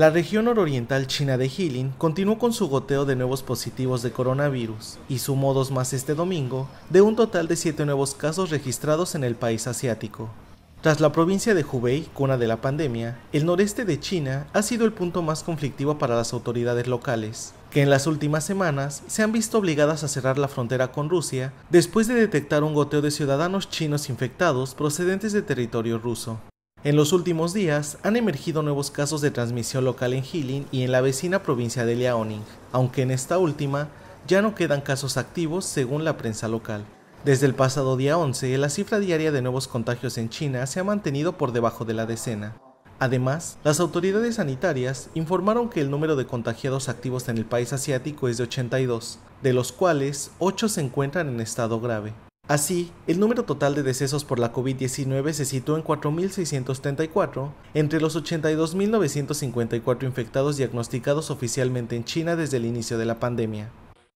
La región nororiental china de Jilin continuó con su goteo de nuevos positivos de coronavirus y sumó dos más este domingo, de un total de siete nuevos casos registrados en el país asiático. Tras la provincia de Hubei, cuna de la pandemia, el noreste de China ha sido el punto más conflictivo para las autoridades locales, que en las últimas semanas se han visto obligadas a cerrar la frontera con Rusia después de detectar un goteo de ciudadanos chinos infectados procedentes de territorio ruso. En los últimos días han emergido nuevos casos de transmisión local en Jilin y en la vecina provincia de Liaoning, aunque en esta última ya no quedan casos activos según la prensa local. Desde el pasado día 11, la cifra diaria de nuevos contagios en China se ha mantenido por debajo de la decena. Además, las autoridades sanitarias informaron que el número de contagiados activos en el país asiático es de 82, de los cuales 8 se encuentran en estado grave. Así, el número total de decesos por la COVID-19 se sitúa en 4.634, entre los 82.954 infectados diagnosticados oficialmente en China desde el inicio de la pandemia.